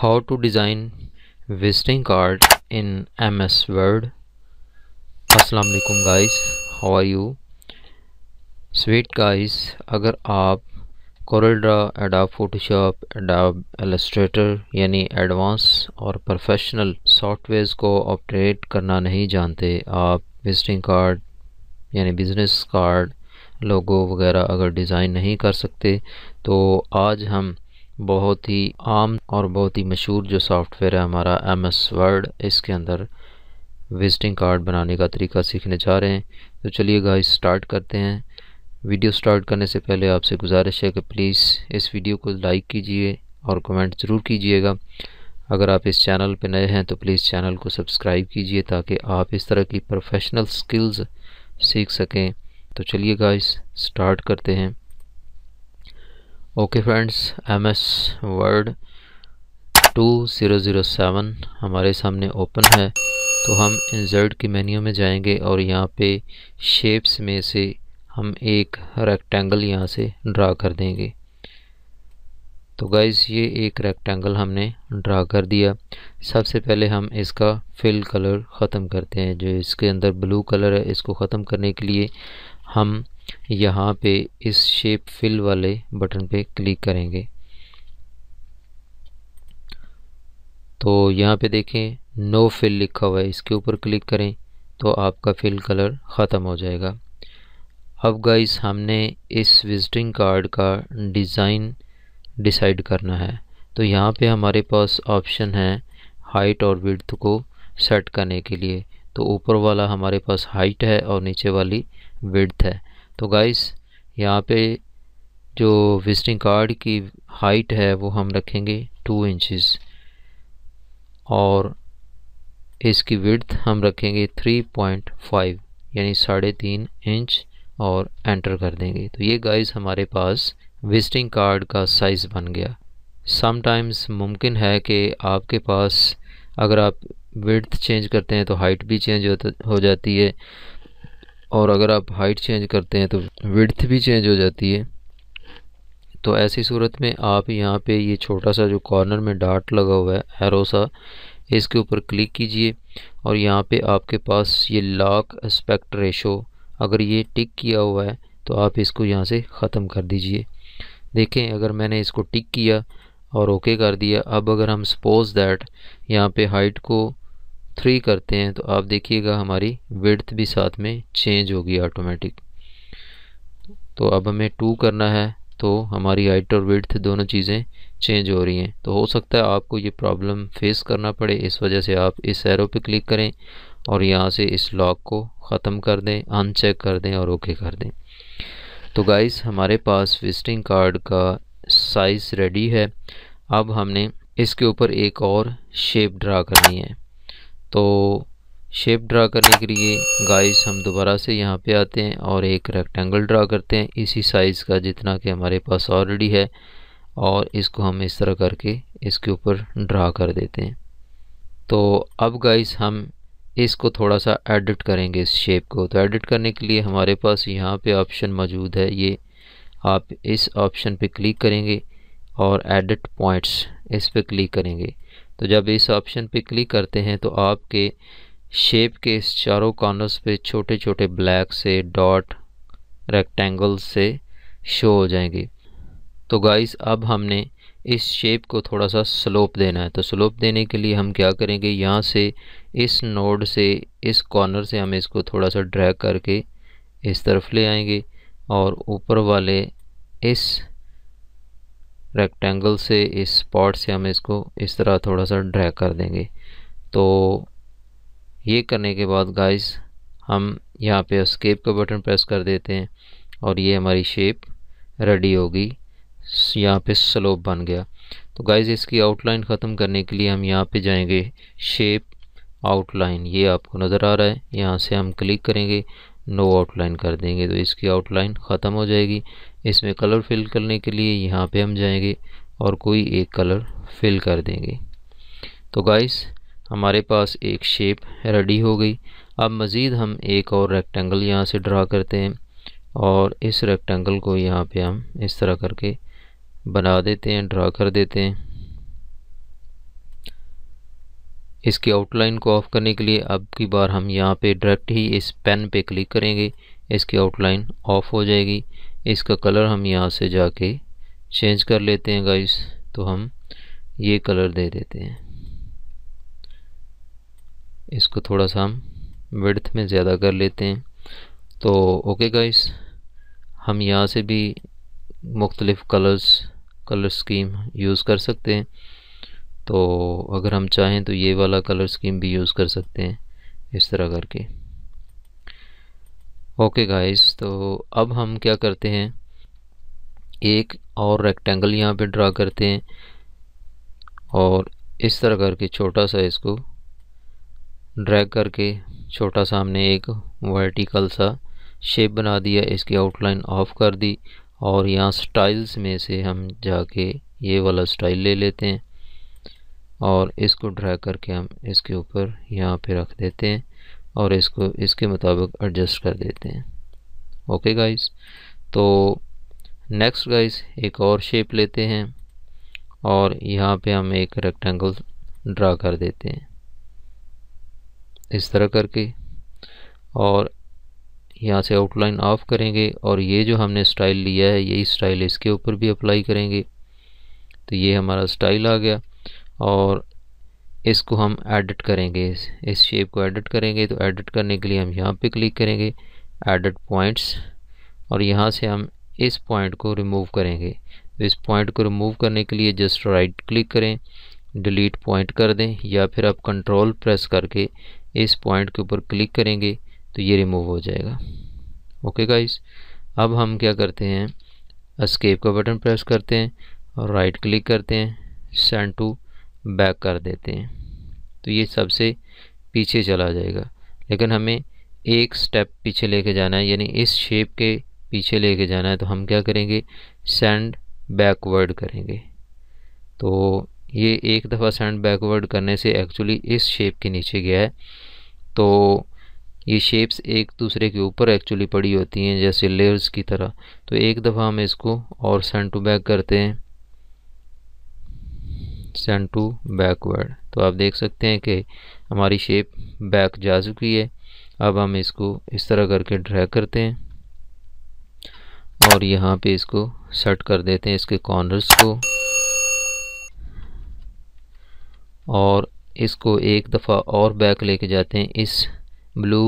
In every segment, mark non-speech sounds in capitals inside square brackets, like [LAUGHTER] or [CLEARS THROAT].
how to design visiting card in MS एस अस्सलाम वालेकुम guys how are you sweet guys अगर आप Corel Draw Photoshop Adobe Illustrator यानी एडवांस और प्रोफेशनल सॉफ्टवेयर को ऑपरेट करना नहीं जानते आप विजटिंग कार्ड यानी बिज़नेस कार्ड लोगो वगैरह अगर डिज़ाइन नहीं कर सकते तो आज हम बहुत ही आम और बहुत ही मशहूर जो सॉफ्टवेयर है हमारा एम एस वर्ड इसके अंदर विजिटिंग कार्ड बनाने का तरीका सीखने जा रहे हैं तो चलिए गाइस स्टार्ट करते हैं वीडियो स्टार्ट करने से पहले आपसे गुजारिश है कि प्लीज़ इस वीडियो को लाइक कीजिए और कमेंट ज़रूर कीजिएगा अगर आप इस चैनल पर नए हैं तो प्लीज़ चैनल को सब्सक्राइब कीजिए ताकि आप इस तरह की प्रोफेशनल स्किल्स सीख सकें तो चलिए गाइस स्टार्ट करते हैं okay friends M S Word two zero zero seven हमारे सामने ओपन है तो हम इंजर्ट के मेन्यू में जाएंगे और यहाँ पे शेप्स में से हम एक रेक्टेंगल यहाँ से ड्रा कर देंगे तो गाइज ये एक रेक्टेंगल हमने ड्रा कर दिया सबसे पहले हम इसका फिल कलर ख़त्म करते हैं जो इसके अंदर ब्लू कलर है इसको ख़त्म करने के लिए हम यहाँ पे इस शेप फिल वाले बटन पे क्लिक करेंगे तो यहाँ पे देखें नो फिल लिखा हुआ है इसके ऊपर क्लिक करें तो आपका फिल कलर ख़त्म हो जाएगा अब गाइस हमने इस विजिटिंग कार्ड का डिज़ाइन डिसाइड करना है तो यहाँ पे हमारे पास ऑप्शन है हाइट और विड्थ को सेट करने के लिए तो ऊपर वाला हमारे पास हाइट है और नीचे वाली विड्थ है तो गाइस यहाँ पे जो विजिटिंग कार्ड की हाइट है वो हम रखेंगे टू इंचेस और इसकी विड्थ हम रखेंगे थ्री पॉइंट फाइव यानी साढ़े तीन इंच और एंटर कर देंगे तो ये गाइस हमारे पास विजिटिंग कार्ड का साइज़ बन गया समटाइम्स मुमकिन है कि आपके पास अगर आप विड्थ चेंज करते हैं तो हाइट भी चेंज हो जाती है और अगर आप हाइट चेंज करते हैं तो विड्थ भी चेंज हो जाती है तो ऐसी सूरत में आप यहाँ पे ये छोटा सा जो कॉर्नर में डार्ट लगा हुआ है एरो सा इसके ऊपर क्लिक कीजिए और यहाँ पे आपके पास ये लॉक एस्पेक्ट रेशो अगर ये टिक किया हुआ है तो आप इसको यहाँ से ख़त्म कर दीजिए देखें अगर मैंने इसको टिक किया और ओके कर दिया अब अगर हम सपोज़ दैट यहाँ पे हाइट को थ्री करते हैं तो आप देखिएगा हमारी विड्थ भी साथ में चेंज होगी ऑटोमेटिक तो अब हमें टू करना है तो हमारी हाइट और विड्थ दोनों चीज़ें चेंज हो रही हैं तो हो सकता है आपको ये प्रॉब्लम फेस करना पड़े इस वजह से आप इस एरो पे क्लिक करें और यहाँ से इस लॉक को ख़त्म कर दें अनचेक कर दें और ओके कर दें तो गाइस हमारे पास विजिटिंग कार्ड का साइज़ रेडी है अब हमने इसके ऊपर एक और शेप ड्रा करनी है तो शेप ड्रा करने के लिए गाइस हम दोबारा से यहाँ पे आते हैं और एक रेक्टेंगल ड्रा करते हैं इसी साइज़ का जितना कि हमारे पास ऑलरेडी है और इसको हम इस तरह करके इसके ऊपर ड्रा कर देते हैं तो अब गाइस हम इसको थोड़ा सा एडिट करेंगे इस शेप को तो एडिट करने के लिए हमारे पास यहाँ पे ऑप्शन मौजूद है ये आप इस ऑप्शन पे क्लिक करेंगे और एडिट पॉइंट्स इस पर क्लिक करेंगे तो जब इस ऑप्शन पे क्लिक करते हैं तो आपके शेप के इस चारों कॉर्नर्स पे छोटे छोटे ब्लैक से डॉट रेक्टेंगल से शो हो जाएंगे तो गाइस अब हमने इस शेप को थोड़ा सा स्लोप देना है तो स्लोप देने के लिए हम क्या करेंगे यहाँ से इस नोड से इस कॉर्नर से हम इसको थोड़ा सा ड्रैग करके इस तरफ ले आएंगे और ऊपर वाले इस रेक्टेंगल से इस स्पॉट से हम इसको इस तरह थोड़ा सा ड्रैग कर देंगे तो ये करने के बाद गाइस हम यहाँ पे स्केप का बटन प्रेस कर देते हैं और ये हमारी शेप रेडी होगी यहाँ पे स्लोप बन गया तो गाइज इसकी आउटलाइन ख़त्म करने के लिए हम यहाँ पे जाएंगे शेप आउटलाइन ये आपको नज़र आ रहा है यहाँ से हम क्लिक करेंगे नो आउटलाइन कर देंगे तो इसकी आउटलाइन ख़त्म हो जाएगी इसमें कलर फिल करने के लिए यहाँ पे हम जाएंगे और कोई एक कलर फिल कर देंगे तो गाइस हमारे पास एक शेप रेडी हो गई अब मज़ीद हम एक और रेक्टेंगल यहाँ से ड्रा करते हैं और इस रेक्टेंगल को यहाँ पे हम इस तरह करके बना देते हैं ड्रा कर देते हैं इसकी आउटलाइन को ऑफ़ करने के लिए अब की बार हम यहाँ पे डायरेक्ट ही इस पेन पे क्लिक करेंगे इसकी आउटलाइन ऑफ हो जाएगी इसका कलर हम यहाँ से जाके चेंज कर लेते हैं गाइस तो हम ये कलर दे देते हैं इसको थोड़ा सा हम विड्थ में ज़्यादा कर लेते हैं तो ओके गाइस हम यहाँ से भी मुख्तलिफ़ कलर्स कलर स्कीम यूज़ कर सकते हैं तो अगर हम चाहें तो ये वाला कलर स्कीम भी यूज़ कर सकते हैं इस तरह करके ओके गाइस तो अब हम क्या करते हैं एक और रेक्टेंगल यहाँ पे ड्रा करते हैं और इस तरह करके छोटा सा इसको ड्रैग करके छोटा सा हमने एक वर्टिकल सा शेप बना दिया इसकी आउटलाइन ऑफ कर दी और यहाँ स्टाइल्स में से हम जाके ये वाला स्टाइल ले लेते हैं और इसको ड्रा करके हम इसके ऊपर यहाँ पे रख देते हैं और इसको इसके मुताबिक एडजस्ट कर देते हैं ओके गाइस तो नेक्स्ट गाइस एक और शेप लेते हैं और यहाँ पे हम एक रेक्टेंगल ड्रा कर देते हैं इस तरह करके और यहाँ से आउटलाइन ऑफ करेंगे और ये जो हमने स्टाइल लिया है यही स्टाइल इसके ऊपर भी अप्लाई करेंगे तो ये हमारा स्टाइल आ गया और इसको हम एडिट करेंगे इस शेप को एडिट करेंगे तो एडिट करने के लिए हम यहाँ पे क्लिक करेंगे एडिट पॉइंट्स और यहाँ से हम इस पॉइंट को रिमूव करेंगे तो इस पॉइंट को रिमूव करने के लिए जस्ट राइट क्लिक करें डिलीट पॉइंट कर दें या फिर आप कंट्रोल प्रेस करके इस पॉइंट के ऊपर क्लिक करेंगे तो ये रिमूव हो जाएगा ओके गाइस अब हम क्या करते हैं अस्केप का बटन प्रेस करते हैं और राइट क्लिक करते हैं सेंड टू बैक कर देते हैं तो ये सबसे पीछे चला जाएगा लेकिन हमें एक स्टेप पीछे लेके जाना है यानी इस शेप के पीछे लेके जाना है तो हम क्या करेंगे सेंड बैकवर्ड करेंगे तो ये एक दफ़ा सेंड बैकवर्ड करने से एक्चुअली इस शेप के नीचे गया है तो ये शेप्स एक दूसरे के ऊपर एक्चुअली पड़ी होती हैं जैसे लेयर्स की तरह तो एक दफ़ा हम इसको और सेंड टू बैक करते हैं लेफ्ट एंड टू बैकवर्ड तो आप देख सकते हैं कि हमारी शेप बैक जा चुकी है अब हम इसको इस तरह करके ड्रैग करते हैं और यहाँ पे इसको सेट कर देते हैं इसके कॉर्नर्स को और इसको एक दफ़ा और बैक लेके जाते हैं इस ब्लू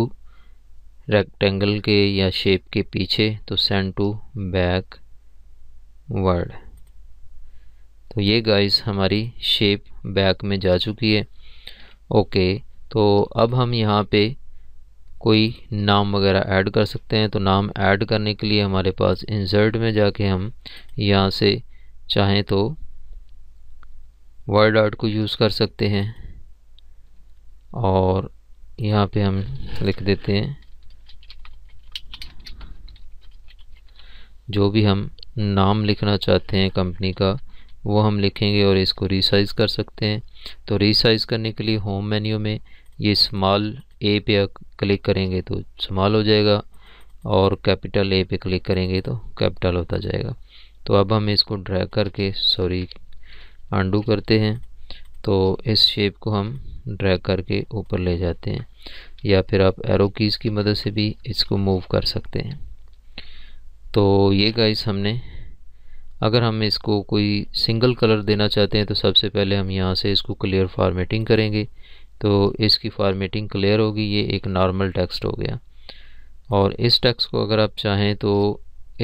रेक्टेंगल के या शेप के पीछे तो सेंड टू बैक वर्ड तो ये गाइस हमारी शेप बैक में जा चुकी है ओके तो अब हम यहाँ पे कोई नाम वगैरह ऐड कर सकते हैं तो नाम ऐड करने के लिए हमारे पास इंसर्ट में जाके हम यहाँ से चाहें तो वर्ड आर्ट को यूज़ कर सकते हैं और यहाँ पे हम लिख देते हैं जो भी हम नाम लिखना चाहते हैं कंपनी का वो हम लिखेंगे और इसको रिसाइज़ कर सकते हैं तो रिसाइज़ करने के लिए होम मेन्यू में ये स्मॉल ए पे क्लिक करेंगे तो स्मॉल हो जाएगा और कैपिटल ए पे क्लिक करेंगे तो कैपिटल होता जाएगा तो अब हम इसको ड्रैग करके सॉरी अंडू करते हैं तो इस शेप को हम ड्रैग करके ऊपर ले जाते हैं या फिर आप एरो कीज़ की मदद से भी इसको मूव कर सकते हैं तो ये गाइस हमने अगर हम इसको कोई सिंगल कलर देना चाहते हैं तो सबसे पहले हम यहाँ से इसको क्लियर फार्मेटिंग करेंगे तो इसकी फार्मेटिंग क्लियर होगी ये एक नॉर्मल टेक्स्ट हो गया और इस टेक्स्ट को अगर आप चाहें तो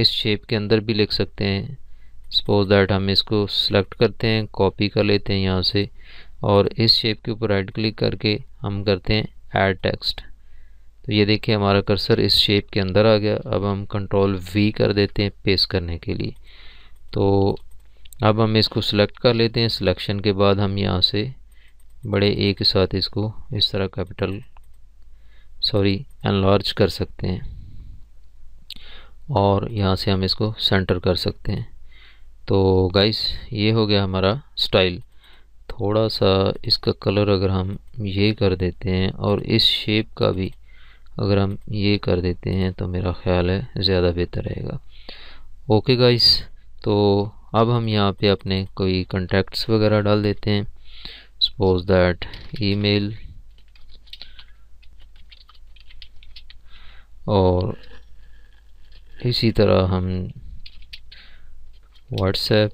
इस शेप के अंदर भी लिख सकते हैं सपोज दैट हम इसको सेलेक्ट करते हैं कॉपी कर लेते हैं यहाँ से और इस शेप के ऊपर राइट क्लिक करके हम करते हैं ऐड टेक्स्ट तो ये देखिए हमारा कर्सर इस शेप के अंदर आ गया अब हम कंट्रोल वी कर देते हैं पेस्ट करने के लिए तो अब हम इसको सिलेक्ट कर लेते हैं सिलेक्शन के बाद हम यहाँ से बड़े ए के साथ इसको इस तरह कैपिटल सॉरी एनलार्ज कर सकते हैं और यहाँ से हम इसको सेंटर कर सकते हैं तो गाइस ये हो गया हमारा स्टाइल थोड़ा सा इसका कलर अगर हम ये कर देते हैं और इस शेप का भी अगर हम ये कर देते हैं तो मेरा ख्याल है ज़्यादा बेहतर रहेगा ओके गाइस तो अब हम यहाँ पे अपने कोई कॉन्टैक्ट्स वगैरह डाल देते हैं सपोज दैट ईमेल और इसी तरह हम व्हाट्सएप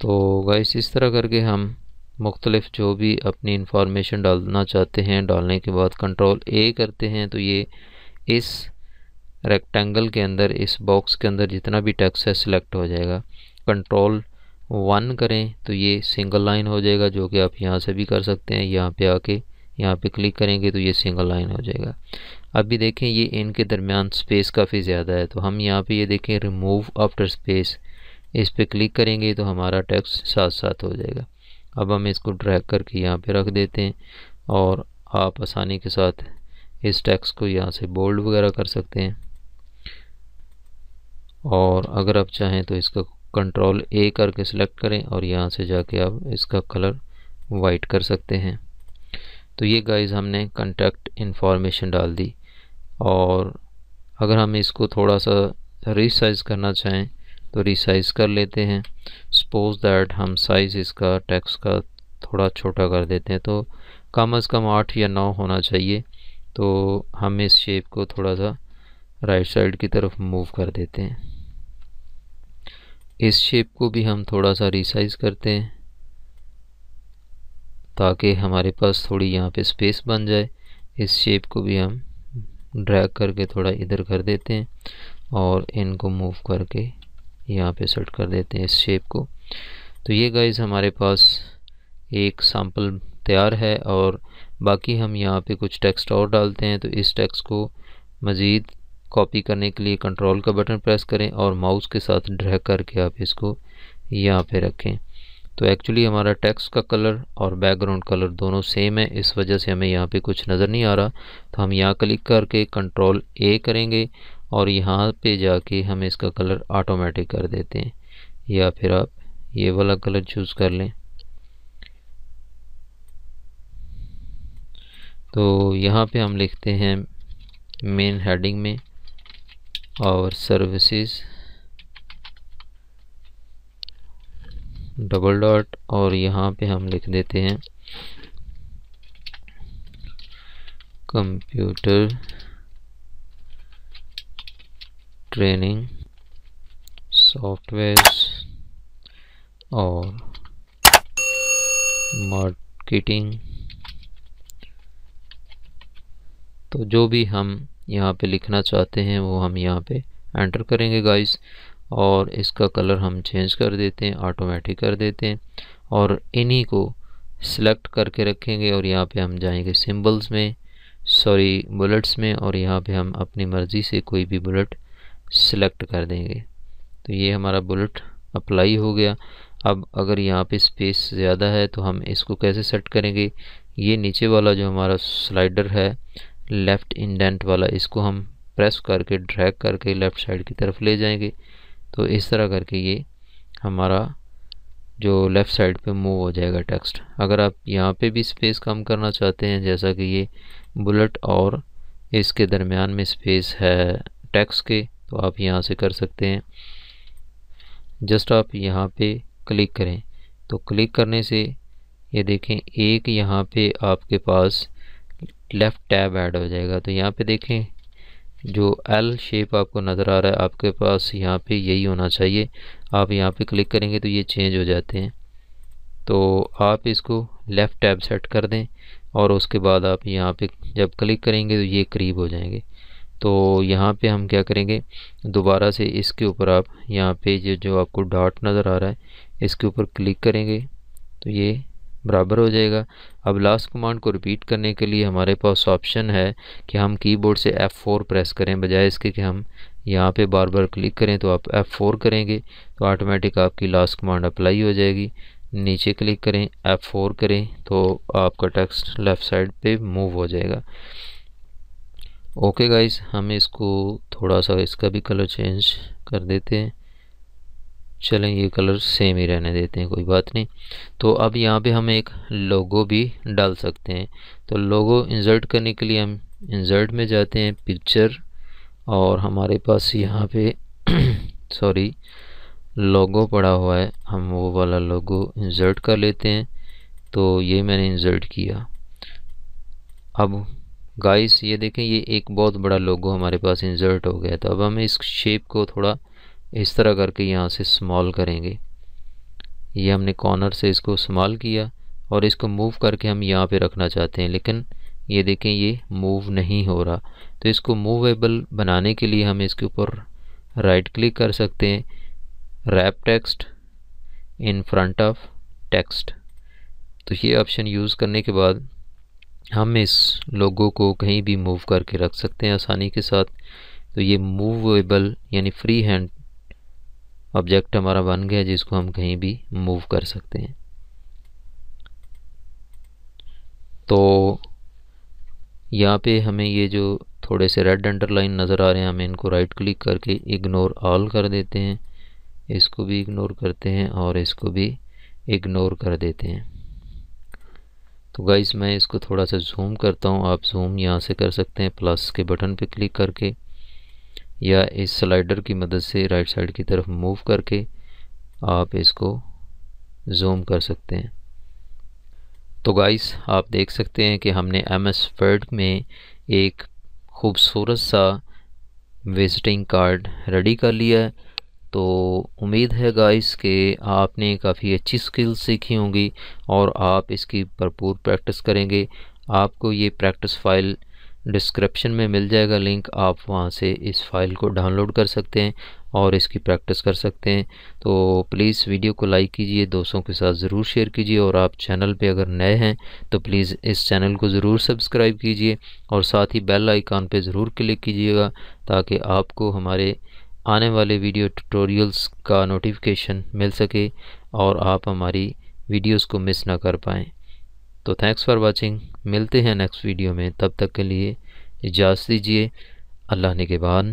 तो गाइस इस तरह करके हम मुख्तलिफ जो भी अपनी इंफॉर्मेशन डालना चाहते हैं डालने के बाद कंट्रोल ए करते हैं तो ये इस रेक्टेंगल के अंदर इस बॉक्स के अंदर जितना भी टैक्स है सिलेक्ट हो जाएगा कंट्रोल वन करें तो ये सिंगल लाइन हो जाएगा जो कि आप यहाँ से भी कर सकते हैं यहाँ पे आके यहाँ पे क्लिक करेंगे तो ये सिंगल लाइन हो जाएगा अभी देखें ये इनके दरमियान स्पेस काफ़ी ज़्यादा है तो हम यहाँ पे ये देखें रिमूव आफ्टर स्पेस इस पर क्लिक करेंगे तो हमारा टैक्स साथ साथ हो जाएगा अब हम इसको ड्रैग करके यहाँ पे रख देते हैं और आप आसानी के साथ इस टैक्स को यहाँ से बोल्ड वगैरह कर सकते हैं और अगर आप चाहें तो इसका कंट्रोल ए करके सेलेक्ट करें और यहाँ से जाके आप इसका कलर वाइट कर सकते हैं तो ये गाइस हमने कंटेक्ट इन्फॉर्मेशन डाल दी और अगर हम इसको थोड़ा सा रिसाइज़ करना चाहें तो रिसाइज़ कर लेते हैं सपोज दैट हम साइज़ इसका टैक्स का थोड़ा छोटा कर देते हैं तो कम अज़ कम आठ या नौ होना चाहिए तो हम इस शेप को थोड़ा सा राइट साइड की तरफ मूव कर देते हैं इस शेप को भी हम थोड़ा सा रिसाइज करते हैं ताकि हमारे पास थोड़ी यहाँ पे स्पेस बन जाए इस शेप को भी हम ड्रैग करके थोड़ा इधर कर देते हैं और इनको मूव करके यहाँ पे सेट कर देते हैं इस शेप को तो ये गाइस हमारे पास एक सैम्पल तैयार है और बाकी हम यहाँ पे कुछ टेक्स्ट और डालते हैं तो इस टेक्स्ट को मज़ीद कॉपी करने के लिए कंट्रोल का बटन प्रेस करें और माउस के साथ ड्रैग करके आप इसको यहाँ पे रखें तो एक्चुअली हमारा टेक्स्ट का कलर और बैकग्राउंड कलर दोनों सेम है इस वजह से हमें यहाँ पे कुछ नज़र नहीं आ रहा तो हम यहाँ क्लिक करके कंट्रोल ए करेंगे और यहाँ पे जाके हम इसका कलर ऑटोमेटिक कर देते हैं या फिर आप ये वाला कलर चूज़ कर लें तो यहाँ पे हम लिखते हैं मेन हेडिंग में our services डबल डॉट और यहाँ पे हम लिख देते हैं कंप्यूटर ट्रेनिंग सॉफ्टवेयर और मार्केटिंग तो जो भी हम यहाँ पे लिखना चाहते हैं वो हम यहाँ पे एंटर करेंगे गाइस और इसका कलर हम चेंज कर देते हैं ऑटोमेटिक कर देते हैं और इन्हीं को सिलेक्ट करके रखेंगे और यहाँ पे हम जाएंगे सिंबल्स में सॉरी बुलेट्स में और यहाँ पे हम अपनी मर्ज़ी से कोई भी बुलेट सिलेक्ट कर देंगे तो ये हमारा बुलेट अप्लाई हो गया अब अगर यहाँ पे स्पेस ज़्यादा है तो हम इसको कैसे सेट करेंगे ये नीचे वाला जो हमारा स्लाइडर है लेफ़्ट इंडेंट वाला इसको हम प्रेस करके ड्रैग करके लेफ़्ट साइड की तरफ ले जाएंगे तो इस तरह करके ये हमारा जो लेफ़्ट साइड पे मूव हो जाएगा टेक्स्ट अगर आप यहाँ पे भी स्पेस कम करना चाहते हैं जैसा कि ये बुलेट और इसके दरमियान में स्पेस है टेक्स्ट के तो आप यहाँ से कर सकते हैं जस्ट आप यहाँ पे क्लिक करें तो क्लिक करने से ये देखें एक यहाँ पे आपके पास लेफ़्ट टैब ऐड हो जाएगा तो यहाँ पे देखें जो एल शेप आपको नज़र आ रहा है आपके पास यहाँ पे यही होना चाहिए आप यहाँ पे क्लिक करेंगे तो ये चेंज हो जाते हैं तो आप इसको लेफ़्ट टैब सेट कर दें और उसके बाद आप यहाँ पे जब क्लिक करेंगे तो ये करीब हो जाएंगे तो यहाँ पे हम क्या करेंगे दोबारा से इसके ऊपर आप यहाँ पे जो जो आपको डॉट नज़र आ रहा है इसके ऊपर क्लिक करेंगे तो ये बराबर हो जाएगा अब लास्ट कमांड को रिपीट करने के लिए हमारे पास ऑप्शन है कि हम कीबोर्ड से F4 प्रेस करें बजाय इसके कि हम यहाँ पे बार बार क्लिक करें तो आप F4 करेंगे तो ऑटोमेटिक आपकी लास्ट कमांड अप्लाई हो जाएगी नीचे क्लिक करें F4 करें तो आपका टेक्स्ट लेफ़्ट साइड पे मूव हो जाएगा ओके गाइस हम इसको थोड़ा सा इसका भी कलर चेंज कर देते हैं चलें ये कलर सेम ही रहने देते हैं कोई बात नहीं तो अब यहाँ पे हम एक लोगो भी डाल सकते हैं तो लोगो इंसर्ट करने के लिए हम इंसर्ट में जाते हैं पिक्चर और हमारे पास यहाँ पे सॉरी [CLEARS THROAT] लोगो पड़ा हुआ है हम वो वाला लोगो इंसर्ट कर लेते हैं तो ये मैंने इंसर्ट किया अब गाइस ये देखें ये एक बहुत बड़ा लोगो हमारे पास इंसर्ट हो गया तो अब हमें इस शेप को थोड़ा इस तरह करके यहाँ से स्मॉल करेंगे ये हमने कॉर्नर से इसको स्मॉल किया और इसको मूव करके हम यहाँ पे रखना चाहते हैं लेकिन ये देखें ये मूव नहीं हो रहा तो इसको मूवेबल बनाने के लिए हम इसके ऊपर राइट क्लिक कर सकते हैं wrap text in front of text तो ये ऑप्शन यूज़ करने के बाद हम इस लोगो को कहीं भी मूव करके रख सकते हैं आसानी के साथ तो ये मूवेबल यानी फ्री हैंड ऑब्जेक्ट हमारा बन गया जिसको हम कहीं भी मूव कर सकते हैं तो यहाँ पे हमें ये जो थोड़े से रेड अंडरलाइन नज़र आ रहे हैं हमें इनको राइट क्लिक करके इग्नोर ऑल कर देते हैं इसको भी इग्नोर करते हैं और इसको भी इग्नोर कर देते हैं तो गाइस मैं इसको थोड़ा सा जूम करता हूँ आप जूम यहाँ से कर सकते हैं प्लस के बटन पे क्लिक करके या इस स्लाइडर की मदद से राइट साइड की तरफ मूव करके आप इसको जूम कर सकते हैं तो गाइस आप देख सकते हैं कि हमने एम एस वर्ड में एक खूबसूरत सा विज़िटिंग कार्ड रेडी कर लिया है तो उम्मीद है गाइस कि आपने काफ़ी अच्छी स्किल सीखी होंगी और आप इसकी भरपूर प्रैक्टिस करेंगे आपको ये प्रैक्टिस फ़ाइल डिस्क्रिप्शन में मिल जाएगा लिंक आप वहाँ से इस फाइल को डाउनलोड कर सकते हैं और इसकी प्रैक्टिस कर सकते हैं तो प्लीज़ वीडियो को लाइक कीजिए दोस्तों के साथ ज़रूर शेयर कीजिए और आप चैनल पे अगर नए हैं तो प्लीज़ इस चैनल को ज़रूर सब्सक्राइब कीजिए और साथ ही बेल आइकान पे ज़रूर क्लिक कीजिएगा ताकि आपको हमारे आने वाले वीडियो ट्यूटोरियल्स का नोटिफिकेशन मिल सके और आप हमारी वीडियोज़ को मिस ना कर पाएँ तो थैंक्स फॉर वॉचिंग मिलते हैं नेक्स्ट वीडियो में तब तक के लिए इजाज़त दीजिए अल्लाह ने के बाद